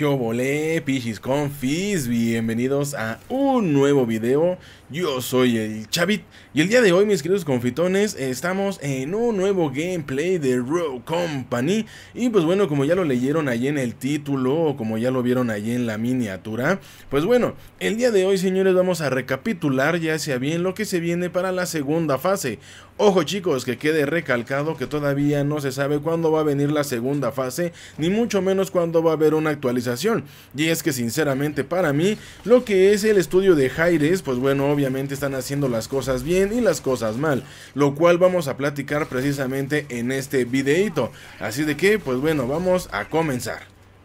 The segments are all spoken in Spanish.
Yo volé pichis confis? Bienvenidos a un nuevo video. Yo soy el Chavit y el día de hoy, mis queridos confitones, estamos en un nuevo gameplay de Rogue Company. Y pues bueno, como ya lo leyeron allí en el título o como ya lo vieron allí en la miniatura, pues bueno, el día de hoy, señores, vamos a recapitular ya sea bien lo que se viene para la segunda fase. Ojo chicos, que quede recalcado que todavía no se sabe cuándo va a venir la segunda fase, ni mucho menos cuándo va a haber una actualización. Y es que sinceramente para mí, lo que es el estudio de Jaires, pues bueno, obviamente están haciendo las cosas bien y las cosas mal, lo cual vamos a platicar precisamente en este videito. Así de que, pues bueno, vamos a comenzar.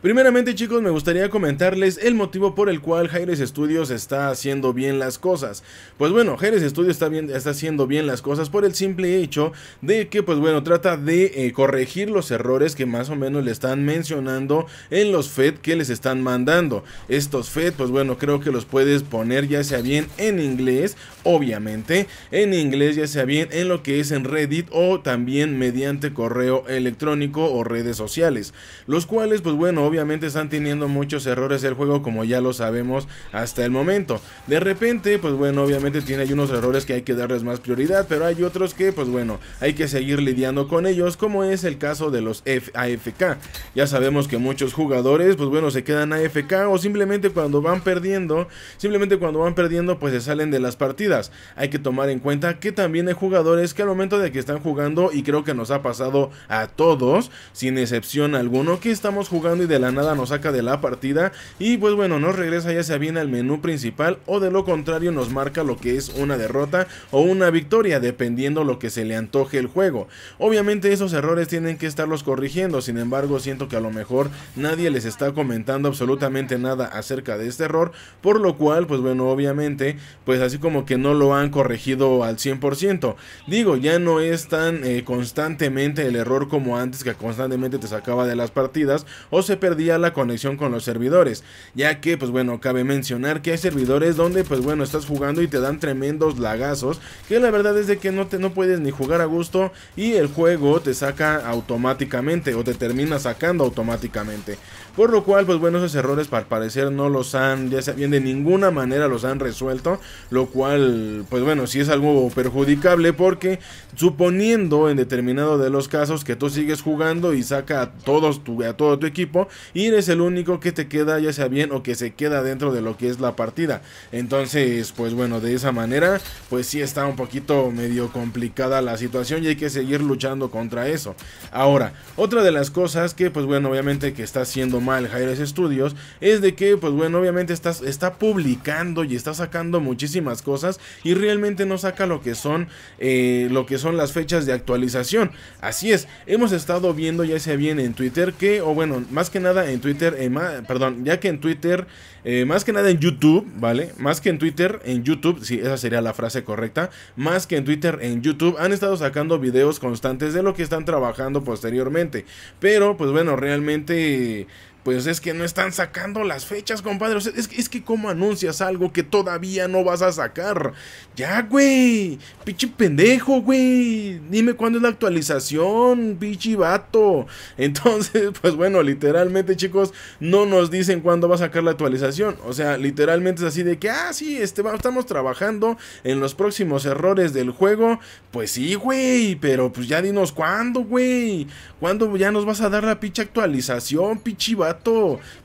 Primeramente chicos me gustaría comentarles el motivo por el cual Jaires Studios está haciendo bien las cosas. Pues bueno, Jaires Studios está, bien, está haciendo bien las cosas por el simple hecho de que pues bueno trata de eh, corregir los errores que más o menos le están mencionando en los FED que les están mandando. Estos FED pues bueno creo que los puedes poner ya sea bien en inglés, obviamente, en inglés ya sea bien en lo que es en Reddit o también mediante correo electrónico o redes sociales. Los cuales pues bueno obviamente obviamente están teniendo muchos errores el juego como ya lo sabemos hasta el momento. De repente, pues bueno, obviamente tiene unos errores que hay que darles más prioridad, pero hay otros que pues bueno, hay que seguir lidiando con ellos, como es el caso de los AFK. Ya sabemos que muchos jugadores pues bueno, se quedan AFK o simplemente cuando van perdiendo, simplemente cuando van perdiendo pues se salen de las partidas. Hay que tomar en cuenta que también hay jugadores que al momento de que están jugando y creo que nos ha pasado a todos, sin excepción alguno, que estamos jugando y de la nada nos saca de la partida y pues bueno, nos regresa ya sea bien al menú principal o de lo contrario nos marca lo que es una derrota o una victoria dependiendo lo que se le antoje el juego. Obviamente esos errores tienen que estarlos corrigiendo, sin embargo siento que a lo mejor nadie les está comentando absolutamente nada acerca de este error, por lo cual pues bueno, obviamente pues así como que no lo han corregido al 100%. Digo, ya no es tan eh, constantemente el error como antes que constantemente te sacaba de las partidas o se perdía la conexión con los servidores, ya que pues bueno, cabe mencionar que hay servidores donde pues bueno, estás jugando y te dan tremendos lagazos, que la verdad es de que no te no puedes ni jugar a gusto y el juego te saca automáticamente o te termina sacando automáticamente. Por lo cual, pues bueno, esos errores para parecer no los han, ya bien de ninguna manera los han resuelto, lo cual, pues bueno, Si es algo perjudicable porque suponiendo en determinado de los casos que tú sigues jugando y saca a, todos tu, a todo tu equipo, y eres el único que te queda ya sea bien o que se queda dentro de lo que es la partida. Entonces, pues bueno, de esa manera, pues sí está un poquito medio complicada la situación y hay que seguir luchando contra eso. Ahora, otra de las cosas que pues bueno, obviamente que está haciendo mal Jaires Studios es de que pues bueno, obviamente está publicando y está sacando muchísimas cosas y realmente no saca lo que son eh, lo que son las fechas de actualización. Así es, hemos estado viendo ya sea bien en Twitter que o bueno, más que nada nada en Twitter, eh, perdón, ya que en Twitter, eh, más que nada en YouTube, ¿vale? Más que en Twitter, en YouTube, sí, esa sería la frase correcta, más que en Twitter, en YouTube, han estado sacando videos constantes de lo que están trabajando posteriormente. Pero, pues bueno, realmente pues es que no están sacando las fechas, compadre. es, que cómo anuncias algo que todavía no vas a sacar. Ya, güey. Pichi pendejo, güey. Dime cuándo es la actualización, pichi vato. Entonces, pues bueno, literalmente, chicos, no nos dicen cuándo va a sacar la actualización. O sea, literalmente es así de que, ah, sí, este, estamos trabajando en los próximos errores del juego. Pues sí, güey. Pero pues ya dinos cuándo, güey. ¿Cuándo ya nos vas a dar la picha actualización, pichi vato?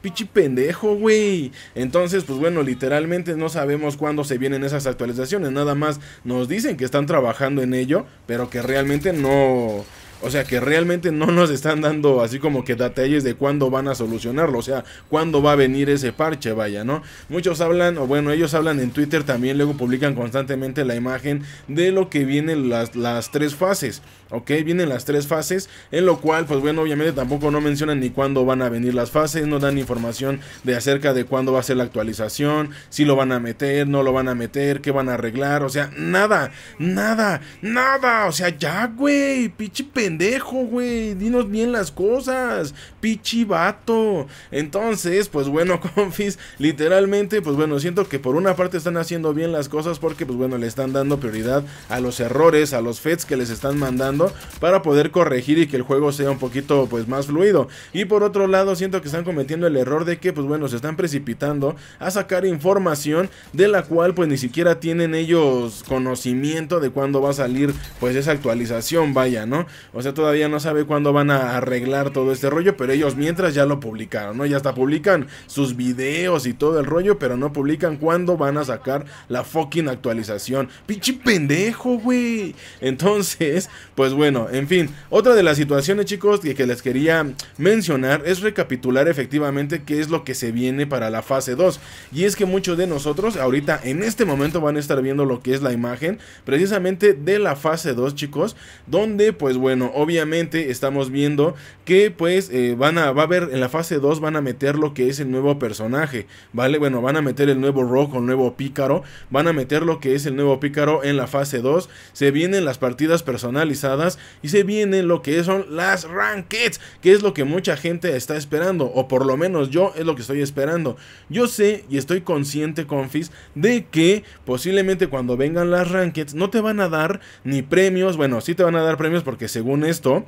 pichi pendejo, güey. Entonces, pues bueno, literalmente no sabemos cuándo se vienen esas actualizaciones. Nada más nos dicen que están trabajando en ello, pero que realmente no o sea que realmente no nos están dando así como que detalles de cuándo van a solucionarlo, o sea, cuándo va a venir ese parche, vaya, ¿no? Muchos hablan, o bueno, ellos hablan en Twitter también, luego publican constantemente la imagen de lo que vienen las, las tres fases, ¿ok? Vienen las tres fases, en lo cual, pues bueno, obviamente tampoco no mencionan ni cuándo van a venir las fases, no dan información de acerca de cuándo va a ser la actualización, si lo van a meter, no lo van a meter, qué van a arreglar, o sea, nada, nada, nada, o sea, ya, güey, pinche pendejo, güey. Dinos bien las cosas, pichi vato. Entonces, pues bueno, confis, literalmente, pues bueno, siento que por una parte están haciendo bien las cosas porque, pues bueno, le están dando prioridad a los errores, a los feds que les están mandando para poder corregir y que el juego sea un poquito, pues, más fluido. Y por otro lado, siento que están cometiendo el error de que, pues bueno, se están precipitando a sacar información de la cual, pues, ni siquiera tienen ellos conocimiento de cuándo va a salir, pues, esa actualización, vaya, ¿no? O sea, todavía no sabe cuándo van a arreglar todo este rollo, pero ellos mientras ya lo publicaron, ¿no? Ya hasta publican sus videos y todo el rollo, pero no publican cuándo van a sacar la fucking actualización. Pinche pendejo, güey. Entonces, pues bueno, en fin. Otra de las situaciones, chicos, que, que les quería mencionar es recapitular efectivamente qué es lo que se viene para la fase 2. Y es que muchos de nosotros ahorita en este momento van a estar viendo lo que es la imagen precisamente de la fase 2, chicos, donde pues bueno, obviamente estamos viendo que pues eh, van a, a haber en la fase 2 van a meter lo que es el nuevo personaje, ¿vale? Bueno, van a meter el nuevo rojo el nuevo Pícaro, van a meter lo que es el nuevo Pícaro en la fase 2, se vienen las partidas personalizadas y se vienen lo que son las rankets. que es lo que mucha gente está esperando, o por lo menos yo es lo que estoy esperando. Yo sé y estoy consciente, Confis, de que posiblemente cuando vengan las rankets, no te van a dar ni premios, bueno, sí te van a dar premios porque según esto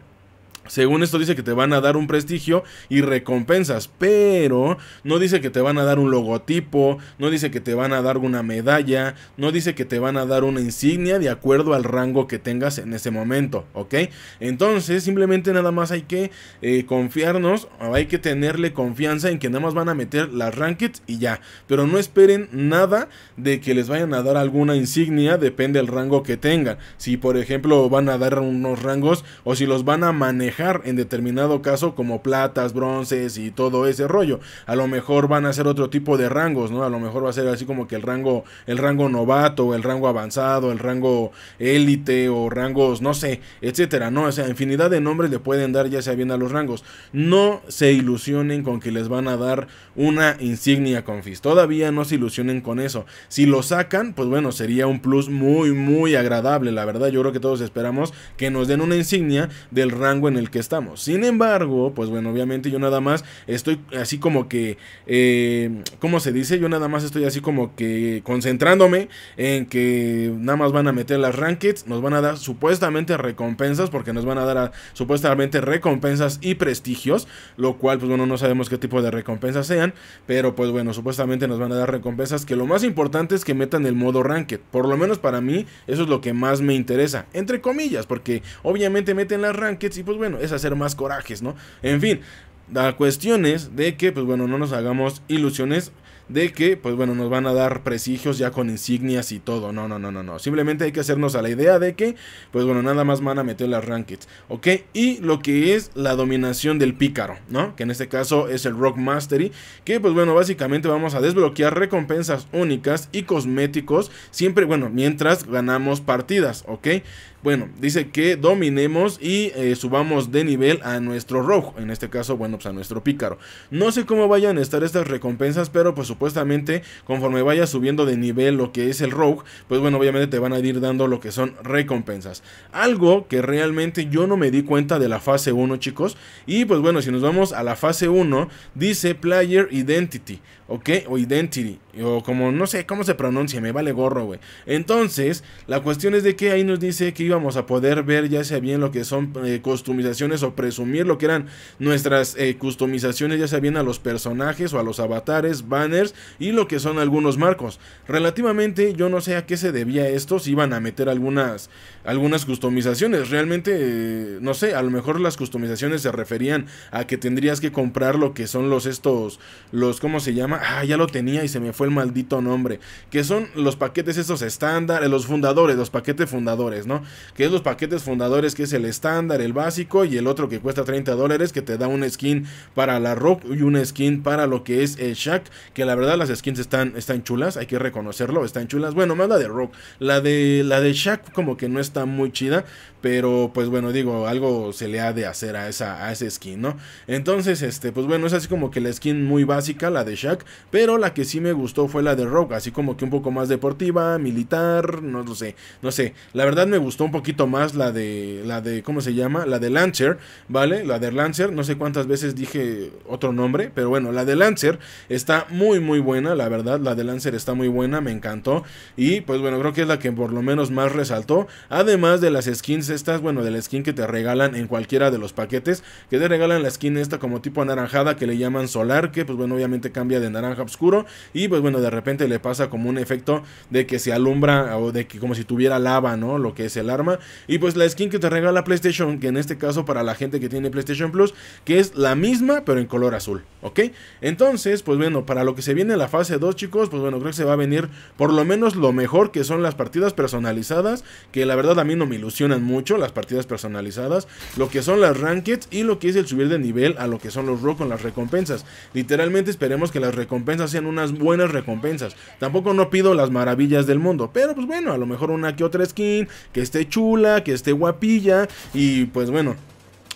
según esto dice que te van a dar un prestigio y recompensas, pero no dice que te van a dar un logotipo, no dice que te van a dar una medalla, no dice que te van a dar una insignia de acuerdo al rango que tengas en ese momento, ¿ok? Entonces simplemente nada más hay que eh, confiarnos, hay que tenerle confianza en que nada más van a meter las rankings y ya, pero no esperen nada de que les vayan a dar alguna insignia, depende del rango que tengan. Si por ejemplo van a dar unos rangos o si los van a manejar en determinado caso como platas, bronces y todo ese rollo. A lo mejor van a ser otro tipo de rangos, ¿no? A lo mejor va a ser así como que el rango, el rango novato, el rango avanzado, el rango élite o rangos, no sé, etcétera, ¿no? O sea, infinidad de nombres le pueden dar ya sea bien a los rangos. No se ilusionen con que les van a dar una insignia confis. Todavía no se ilusionen con eso. Si lo sacan, pues bueno, sería un plus muy, muy agradable. La verdad, yo creo que todos esperamos que nos den una insignia del rango en el que estamos. Sin embargo, pues bueno, obviamente yo nada más estoy así como que, eh, ¿cómo se dice? Yo nada más estoy así como que concentrándome en que nada más van a meter las rankings, nos van a dar supuestamente recompensas, porque nos van a dar supuestamente recompensas y prestigios, lo cual pues bueno, no sabemos qué tipo de recompensas sean, pero pues bueno, supuestamente nos van a dar recompensas que lo más importante es que metan el modo ranked, por lo menos para mí eso es lo que más me interesa, entre comillas, porque obviamente meten las rankings y pues bueno, es hacer más corajes, ¿no? En fin, la cuestión es de que, pues bueno, no nos hagamos ilusiones de que, pues bueno, nos van a dar prestigios ya con insignias y todo. No, no, no, no, no. Simplemente hay que hacernos a la idea de que, pues bueno, nada más van a meter las rankings, ¿ok? Y lo que es la dominación del pícaro, ¿no? Que en este caso es el Rock Mastery, que pues bueno, básicamente vamos a desbloquear recompensas únicas y cosméticos siempre, bueno, mientras ganamos partidas, ¿ok? Bueno, dice que dominemos y eh, subamos de nivel a nuestro rogue, En este caso, bueno, pues a nuestro pícaro. No sé cómo vayan a estar estas recompensas, pero pues supuestamente conforme vaya subiendo de nivel lo que es el rogue, pues bueno, obviamente te van a ir dando lo que son recompensas. Algo que realmente yo no me di cuenta de la fase 1, chicos. Y pues bueno, si nos vamos a la fase 1, dice Player Identity. ¿ok? O Identity, o como no sé cómo se pronuncia, me vale gorro, güey. Entonces, la cuestión es de que ahí nos dice que íbamos a poder ver ya sea bien lo que son eh, customizaciones o presumir lo que eran nuestras eh, customizaciones ya sea bien a los personajes o a los avatares, banners y lo que son algunos marcos. Relativamente yo no sé a qué se debía esto, si iban a meter algunas, algunas customizaciones. Realmente, eh, no sé, a lo mejor las customizaciones se referían a que tendrías que comprar lo que son los estos, los, ¿cómo se llama? Ah, ya lo tenía y se me fue el maldito nombre. Que son los paquetes esos estándar, eh, los fundadores, los paquetes fundadores, ¿no? Que es los paquetes fundadores que es el estándar, el básico y el otro que cuesta 30 dólares que te da un skin para la Rock y un skin para lo que es el Shaq. Que la verdad las skins están, están chulas, hay que reconocerlo, están chulas. Bueno, me habla de Rock. La de, la de Shaq como que no está muy chida, pero pues bueno, digo, algo se le ha de hacer a esa, a esa skin, ¿no? Entonces, este, pues bueno, es así como que la skin muy básica, la de Shaq. Pero la que sí me gustó fue la de Rogue, así como que un poco más deportiva, militar, no lo sé, no sé. La verdad me gustó un poquito más la de, la de, ¿cómo se llama? La de Lancer, ¿vale? La de Lancer, no sé cuántas veces dije otro nombre, pero bueno, la de Lancer está muy, muy buena, la verdad, la de Lancer está muy buena, me encantó. Y pues bueno, creo que es la que por lo menos más resaltó. Además de las skins estas, bueno, de la skin que te regalan en cualquiera de los paquetes, que te regalan la skin esta como tipo anaranjada que le llaman solar, que pues bueno, obviamente cambia de naranja oscuro. Y pues bueno, de repente le pasa como un efecto de que se alumbra o de que como si tuviera lava, ¿no? Lo que es el arma. Y pues la skin que te regala PlayStation, que en este caso para la gente que tiene PlayStation Plus, que es la misma pero en color azul, ¿ok? Entonces, pues bueno, para lo que se viene la fase 2, chicos, pues bueno, creo que se va a venir por lo menos lo mejor que son las partidas personalizadas, que la verdad a mí no me ilusionan mucho las partidas personalizadas, lo que son las rankings y lo que es el subir de nivel a lo que son los rock con las recompensas. Literalmente esperemos que las recompensas sean unas buenas recompensas. Tampoco no pido las maravillas del mundo, pero pues bueno, a lo mejor una que otra skin, que esté chula, que esté guapilla y pues bueno,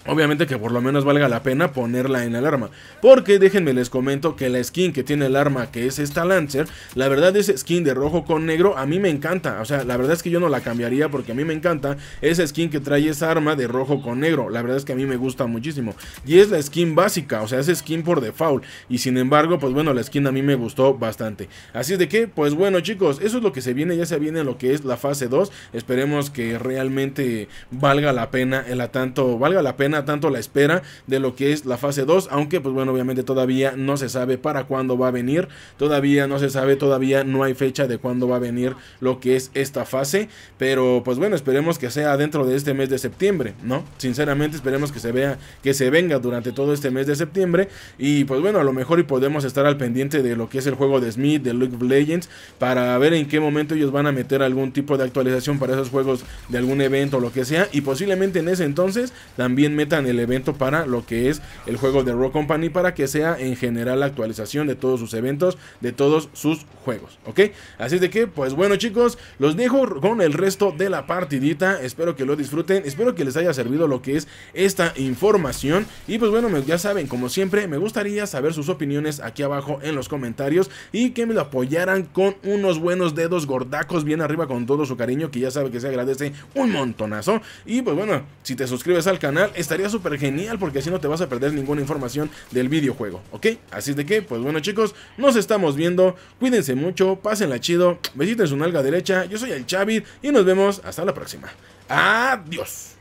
Obviamente que por lo menos valga la pena ponerla en el arma Porque déjenme les comento que la skin que tiene el arma, que es esta Lancer, la verdad es skin de rojo con negro, a mí me encanta. O sea, la verdad es que yo no la cambiaría porque a mí me encanta esa skin que trae esa arma de rojo con negro. La verdad es que a mí me gusta muchísimo. Y es la skin básica, o sea, es skin por default. Y sin embargo, pues bueno, la skin a mí me gustó bastante. Así es de que, pues bueno chicos, eso es lo que se viene, ya se viene lo que es la fase 2. Esperemos que realmente valga la pena, la tanto valga la pena tanto la espera de lo que es la fase 2, aunque pues bueno, obviamente todavía no se sabe para cuándo va a venir, todavía no se sabe, todavía no hay fecha de cuándo va a venir lo que es esta fase, pero pues bueno, esperemos que sea dentro de este mes de septiembre, ¿no? Sinceramente esperemos que se vea, que se venga durante todo este mes de septiembre y pues bueno, a lo mejor y podemos estar al pendiente de lo que es el juego de Smith, de League of Legends, para ver en qué momento ellos van a meter algún tipo de actualización para esos juegos de algún evento o lo que sea y posiblemente en ese entonces también el evento para lo que es el juego de Rock Company para que sea en general la actualización de todos sus eventos, de todos sus juegos, ¿ok? Así de que, pues bueno chicos, los dejo con el resto de la partidita, espero que lo disfruten, espero que les haya servido lo que es esta información y pues bueno, ya saben, como siempre, me gustaría saber sus opiniones aquí abajo en los comentarios y que me lo apoyaran con unos buenos dedos gordacos bien arriba con todo su cariño, que ya sabe que se agradece un montonazo y pues bueno, si te suscribes al canal, estaría súper genial porque así no te vas a perder ninguna información del videojuego, ¿ok? Así de que, pues bueno chicos, nos estamos viendo, cuídense mucho, pásenla chido, visiten su nalga derecha, yo soy el Chavit y nos vemos hasta la próxima. Adiós.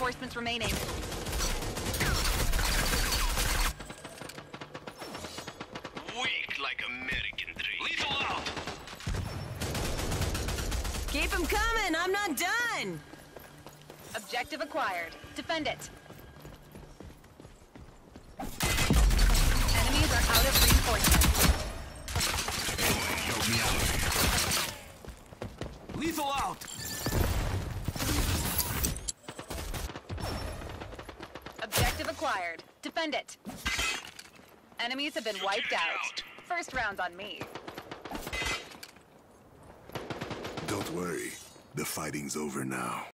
Reinforcements remaining. Weak like American dream. Lethal out! Keep them coming! I'm not done! Objective acquired. Defend it. Defend it. Enemies have been wiped out. First round's on me. Don't worry. The fighting's over now.